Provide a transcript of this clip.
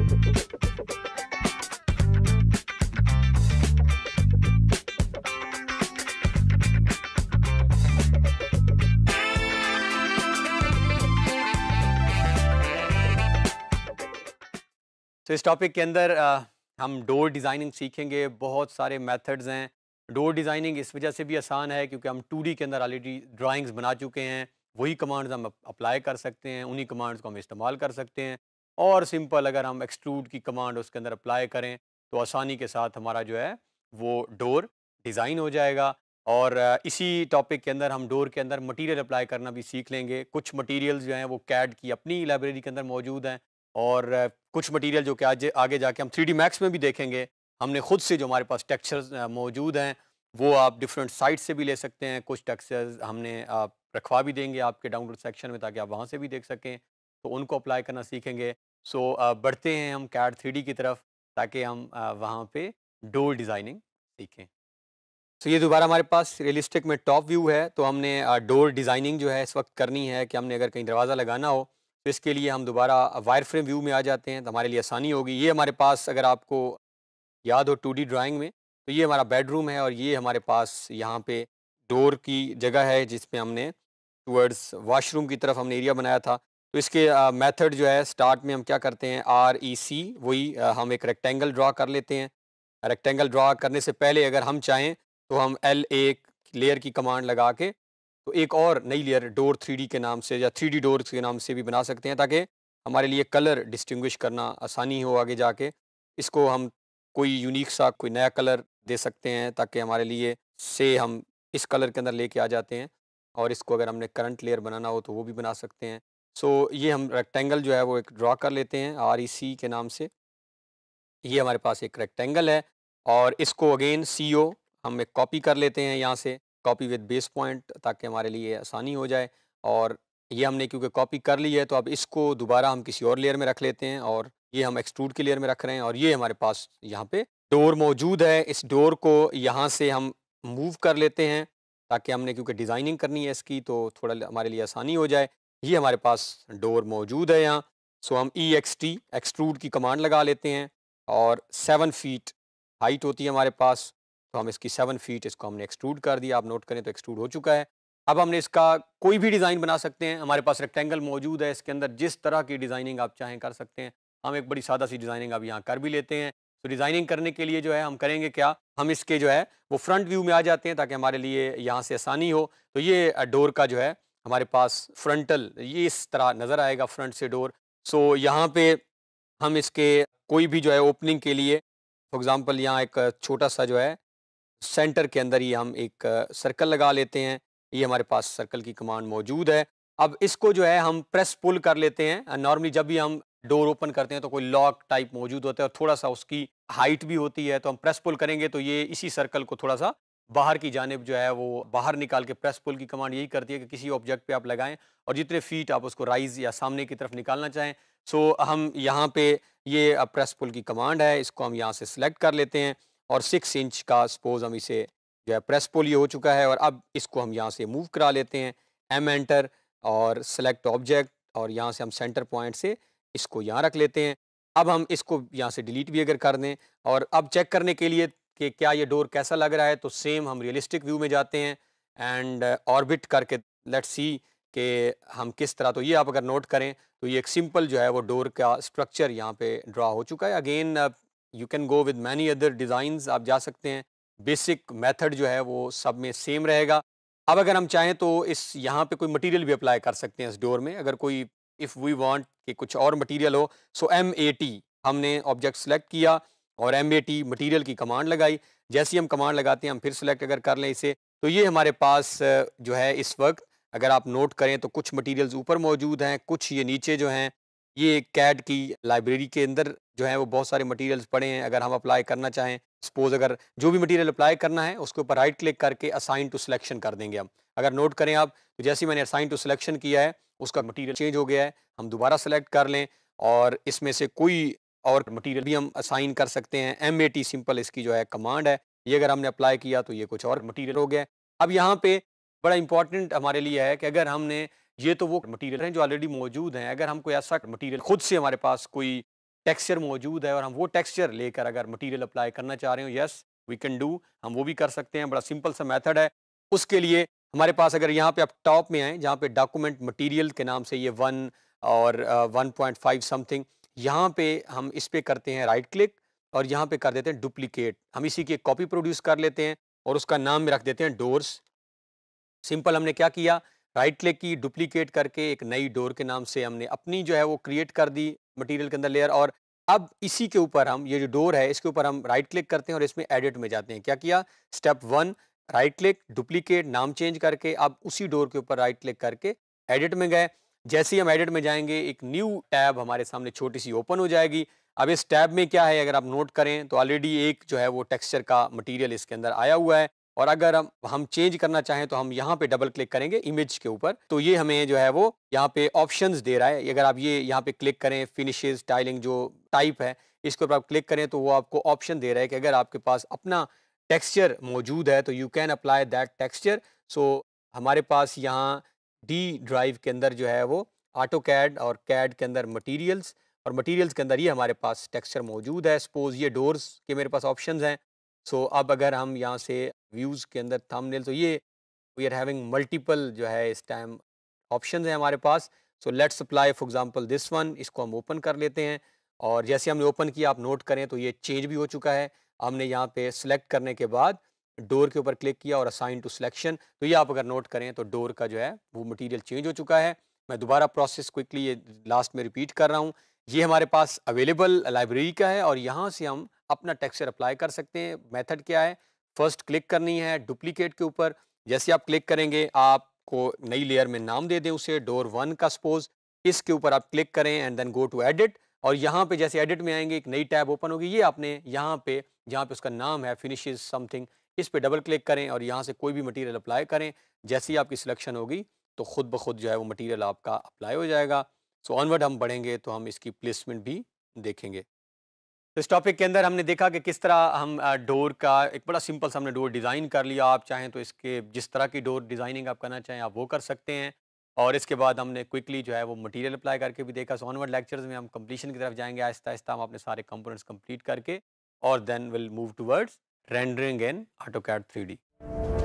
तो इस टॉपिक के अंदर आ, हम डोर डिज़ाइनिंग सीखेंगे बहुत सारे मेथड्स हैं डोर डिज़ाइनिंग इस वजह से भी आसान है क्योंकि हम टू के अंदर ऑलरेडी ड्राइंग्स बना चुके हैं वही कमांड्स हम अप्लाई कर सकते हैं उन्हीं कमांड्स को हम इस्तेमाल कर सकते हैं और सिंपल अगर हम एक्सट्रूड की कमांड उसके अंदर अप्लाई करें तो आसानी के साथ हमारा जो है वो डोर डिज़ाइन हो जाएगा और इसी टॉपिक के अंदर हम डोर के अंदर मटेरियल अप्लाई करना भी सीख लेंगे कुछ मटेरियल्स जो हैं वो कैड की अपनी लाइब्रेरी के अंदर मौजूद हैं और कुछ मटेरियल जो कि आज आगे जाके हम थ्री मैक्स में भी देखेंगे हमने खुद से जो हमारे पास टेक्सचर्स मौजूद हैं वो आप डिफरेंट साइट से भी ले सकते हैं कुछ टेक्सचर्स हमने आप रखवा भी देंगे आपके डाउनलोड सेक्शन में ताकि आप वहाँ से भी देख सकें तो उनको अप्लाई करना सीखेंगे सो so, बढ़ते हैं हम कैड थ्री की तरफ ताकि हम वहाँ पे डोर डिज़ाइनिंग सीखें तो so, ये दोबारा हमारे पास रियलिस्टिक में टॉप व्यू है तो हमने डोर डिज़ाइनिंग जो है इस वक्त करनी है कि हमने अगर कहीं दरवाज़ा लगाना हो तो इसके लिए हम दोबारा वायर फ्रेम व्यू में आ जाते हैं तो हमारे लिए आसानी होगी ये हमारे पास अगर आपको याद हो टू ड्राइंग में तो ये हमारा बेडरूम है और ये हमारे पास यहाँ पे डोर की जगह है जिसमें हमने टूवर्ड्स वाशरूम की तरफ हमने एरिया बनाया था तो इसके मेथड जो है स्टार्ट में हम क्या करते हैं आर ई सी वही हम एक रेक्टेंगल ड्रा कर लेते हैं रेक्टेंगल ड्रा करने से पहले अगर हम चाहें तो हम एल ए लेयर की कमांड लगा के तो एक और नई लेयर डोर थ्री के नाम से या थ्री डोर के नाम से भी बना सकते हैं ताकि हमारे लिए कलर डिस्टिंग्विश करना आसानी हो आगे जाके इसको हम कोई यूनिक सा कोई नया कलर दे सकते हैं ताकि हमारे लिए से हम इस कलर के अंदर लेके आ जाते हैं और इसको अगर हमने करंट लेयर बनाना हो तो वो भी बना सकते हैं सो so, ये हम रेक्टेंगल जो है वो एक ड्रा कर लेते हैं आर ई सी के नाम से ये हमारे पास एक रेक्टेंगल है और इसको अगेन सी ओ हम एक कॉपी कर लेते हैं यहाँ से कॉपी विद बेस पॉइंट ताकि हमारे लिए आसानी हो जाए और ये हमने क्योंकि कॉपी कर ली है तो अब इसको दोबारा हम किसी और लेयर में रख लेते हैं और ये हम एक्सट्रूड के लेयर में रख रहे हैं और ये हमारे पास यहाँ पे डोर मौजूद है इस डोर को यहाँ से हम मूव कर लेते हैं ताकि हमने क्योंकि डिज़ाइनिंग करनी है इसकी तो थोड़ा हमारे लिए आसानी हो जाए ये हमारे पास डोर मौजूद है यहाँ सो हम ई एक्स टी एक्सट्रूड की कमांड लगा लेते हैं और सेवन फीट हाइट होती है हमारे पास तो हम इसकी सेवन फीट इसको हमने एक्सट्रूड कर दिया आप नोट करें तो एक्सट्रूड हो चुका है अब हमने इसका कोई भी डिज़ाइन बना सकते हैं हमारे पास रेक्टेंगल मौजूद है इसके अंदर जिस तरह की डिज़ाइनिंग आप चाहें कर सकते हैं हम एक बड़ी सादा सी डिज़ाइनिंग आप यहाँ कर भी लेते हैं तो डिज़ाइनिंग करने के लिए जो है हम करेंगे क्या हम इसके जो है वो फ्रंट व्यू में आ जाते हैं ताकि हमारे लिए यहाँ से आसानी हो तो ये डोर का जो है हमारे पास फ्रंटल ये इस तरह नज़र आएगा फ्रंट से डोर सो यहाँ पे हम इसके कोई भी जो है ओपनिंग के लिए फॉर एग्ज़ाम्पल यहाँ एक छोटा सा जो है सेंटर के अंदर ही हम एक सर्कल लगा लेते हैं ये हमारे पास सर्कल की कमांड मौजूद है अब इसको जो है हम प्रेस पुल कर लेते हैं नॉर्मली जब भी हम डोर ओपन करते हैं तो कोई लॉक टाइप मौजूद होता है और थोड़ा सा उसकी हाइट भी होती है तो हम प्रेस पुल करेंगे तो ये इसी सर्कल को थोड़ा सा बाहर की जानब जो है वो बाहर निकाल के प्रेस पुल की कमांड यही करती है कि किसी ऑब्जेक्ट पे आप लगाएं और जितने फीट आप उसको राइज या सामने की तरफ निकालना चाहें सो हम यहाँ पे ये प्रेस पुल की कमांड है इसको हम यहाँ से सिलेक्ट कर लेते हैं और सिक्स इंच का सपोज हम इसे जो है प्रेस पुल ये हो चुका है और अब इसको हम यहाँ से मूव करा लेते हैं एम एंटर और सेलेक्ट ऑब्जेक्ट और यहाँ से हम सेंटर पॉइंट से इसको यहाँ रख लेते हैं अब हम इसको यहाँ से डिलीट भी अगर कर दें और अब चेक करने के लिए कि क्या ये डोर कैसा लग रहा है तो सेम हम रियलिस्टिक व्यू में जाते हैं एंड ऑर्बिट करके लेट सी कि हम किस तरह तो ये आप अगर नोट करें तो ये एक सिंपल जो है वो डोर का स्ट्रक्चर यहाँ पे ड्रा हो चुका है again you can go with many other designs आप जा सकते हैं बेसिक मेथड जो है वो सब में सेम रहेगा अब अगर हम चाहें तो इस यहाँ पे कोई मटेरियल भी अप्लाई कर सकते हैं इस डोर में अगर कोई इफ़ वी वांट कि कुछ और मटेरियल हो सो एम ए टी हमने ऑब्जेक्ट सेलेक्ट किया और एम मटेरियल की कमांड लगाई जैसी हम कमांड लगाते हैं हम फिर सेलेक्ट अगर कर लें इसे तो ये हमारे पास जो है इस वक्त अगर आप नोट करें तो कुछ मटेरियल्स ऊपर मौजूद हैं कुछ ये नीचे जो हैं ये कैड की लाइब्रेरी के अंदर जो है वो बहुत सारे मटेरियल्स पड़े हैं अगर हम अप्लाई करना चाहें सपोज अगर जो भी मटेरियल अप्लाई करना है उसके ऊपर राइट क्लिक करके असाइन टू सिलेक्शन कर देंगे हम अगर नोट करें आप तो जैसे मैंने असाइन टू सिलेक्शन किया है उसका मटेरियल चेंज हो गया है हम दोबारा सेलेक्ट कर लें और इसमें से कोई और मटेरियल भी हम असाइन कर सकते हैं एम ए टी सिंपल इसकी जो है कमांड है ये अगर हमने अप्लाई किया तो ये कुछ और मटेरियल हो गया अब यहाँ पे बड़ा इंपॉर्टेंट हमारे लिए है कि अगर हमने ये तो वो मटेरियल हैं जो ऑलरेडी मौजूद हैं अगर हम कोई ऐसा मटीरियल खुद से हमारे पास कोई टेक्स्चर मौजूद है और हम वो टेक्स्चर लेकर अगर मटीरियल अप्लाई करना चाह रहे हो येस वी कैन डू हम वो भी कर सकते हैं बड़ा सिंपल सा मैथड है उसके लिए हमारे पास अगर यहाँ पे आप टॉप में आएँ जहाँ पे डॉक्यूमेंट मटेरियल के नाम से ये वन और वन पॉइंट फाइव समथिंग यहाँ पे हम इस पर करते हैं राइट क्लिक और यहाँ पे कर देते हैं डुप्लीकेट हम इसी की एक कॉपी प्रोड्यूस कर लेते हैं और उसका नाम रख देते हैं डोर्स सिंपल हमने क्या किया राइट क्लिक की डुप्लीकेट करके एक नई डोर के नाम से हमने अपनी जो है वो क्रिएट कर दी मटेरियल के अंदर लेयर और अब इसी के ऊपर हम ये जो डोर है इसके ऊपर हम राइट क्लिक करते हैं और इसमें एडिट में जाते हैं क्या किया step one right click duplicate नाम चेंज करके अब उसी डोर के ऊपर राइट क्लिक करके एडिट में गए जैसे ही हम एडिट में जाएंगे एक न्यू टैब हमारे सामने छोटी सी ओपन हो जाएगी अब इस टैब में क्या है अगर आप नोट करें तो ऑलरेडी एक जो है वो टेक्सचर का मटेरियल इसके अंदर आया हुआ है और अगर हम हम चेंज करना चाहें तो हम यहाँ पे डबल क्लिक करेंगे इमेज के ऊपर तो ये हमें जो है वो यहाँ पे ऑप्शंस दे रहा है अगर आप ये यहाँ पे क्लिक करें फिनिशे टाइलिंग जो टाइप है इसके ऊपर आप क्लिक करें तो वो आपको ऑप्शन दे रहा है कि अगर आपके पास अपना टेक्स्चर मौजूद है तो you can apply that texture so हमारे पास यहाँ डी ड्राइव के अंदर जो है वो ऑटो कैड और कैड के अंदर मटेरियल्स और मटेरियल्स के अंदर ये हमारे पास टेक्सचर मौजूद है सपोज ये डोर्स के मेरे पास ऑप्शन हैं सो so, अब अगर हम यहाँ से व्यूज़ के अंदर थम तो ये वी आर हैविंग मल्टीपल जो है इस टाइम ऑप्शन हैं हमारे पास so let's supply for example this one इसको हम ओपन कर लेते हैं और जैसे हमने ओपन किया आप नोट करें तो ये चेंज भी हो चुका है हमने यहाँ पे सिलेक्ट करने के बाद डोर के ऊपर क्लिक किया और असाइन टू सिलेक्शन तो ये आप अगर नोट करें तो डोर का जो है वो मटेरियल चेंज हो चुका है मैं दोबारा प्रोसेस क्विकली ये लास्ट में रिपीट कर रहा हूँ ये हमारे पास अवेलेबल लाइब्रेरी का है और यहाँ से हम अपना टेक्सचर अप्लाई कर सकते हैं मेथड क्या है फर्स्ट क्लिक करनी है डुप्लीकेट के ऊपर जैसे आप क्लिक करेंगे आपको नई लेयर में नाम दे दें उसे डोर वन का सपोज इसके ऊपर आप क्लिक करें and then go to edit और यहाँ पे जैसे एडिट में आएंगे एक नई टैब ओपन होगी ये आपने यहाँ पे जहाँ पे उसका नाम है फिनिशेज समथिंग इस पर डबल क्लिक करें और यहाँ से कोई भी मटीरियल अप्लाई करें जैसे ही आपकी सिलेक्शन होगी तो ख़ुद ब खुद जो है वो मटीरियल आपका अप्लाई हो जाएगा सो ऑनवर्ड हम बढ़ेंगे तो हम इसकी प्लेसमेंट भी देखेंगे तो इस टॉपिक के अंदर हमने देखा कि किस तरह हम डोर का एक बड़ा सिंपल सा हमने डोर डिज़ाइन कर लिया आप चाहें तो इसके जिस तरह की डोर डिज़ाइनिंग आप करना चाहें आप वो कर सकते हैं और इसके बाद हमने क्विकली जो है वो मटेरियल अप्लाई करके भी देखा सो ऑनवर्ड लेक्चर्स में हम कंप्लीशन की तरफ जाएंगे आहिस्ता आहिस्ता हम अपने सारे कंपोनेंट्स कंप्लीट करके और then will move towards rendering in AutoCAD 3D.